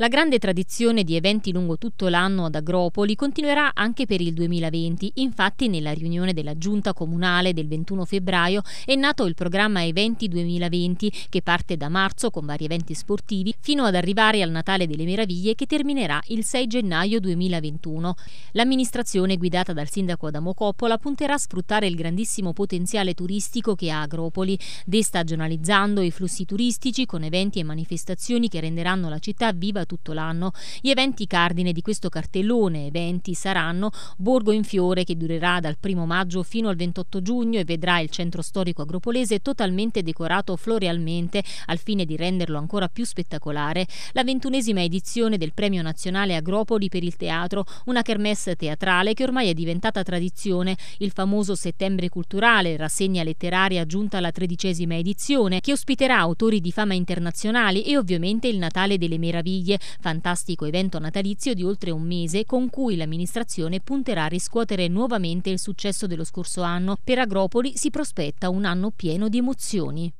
La grande tradizione di eventi lungo tutto l'anno ad Agropoli continuerà anche per il 2020. Infatti nella riunione della Giunta Comunale del 21 febbraio è nato il programma Eventi 2020 che parte da marzo con vari eventi sportivi fino ad arrivare al Natale delle Meraviglie che terminerà il 6 gennaio 2021. L'amministrazione guidata dal sindaco Adamo Coppola punterà a sfruttare il grandissimo potenziale turistico che ha Agropoli, destagionalizzando i flussi turistici con eventi e manifestazioni che renderanno la città viva tutto l'anno. Gli eventi cardine di questo cartellone eventi saranno Borgo in Fiore che durerà dal 1 maggio fino al 28 giugno e vedrà il centro storico agropolese totalmente decorato florealmente al fine di renderlo ancora più spettacolare, la ventunesima edizione del Premio Nazionale Agropoli per il Teatro, una kermesse teatrale che ormai è diventata tradizione, il famoso Settembre Culturale, rassegna letteraria giunta alla tredicesima edizione, che ospiterà autori di fama internazionale e ovviamente il Natale delle Meraviglie, fantastico evento natalizio di oltre un mese con cui l'amministrazione punterà a riscuotere nuovamente il successo dello scorso anno. Per Agropoli si prospetta un anno pieno di emozioni.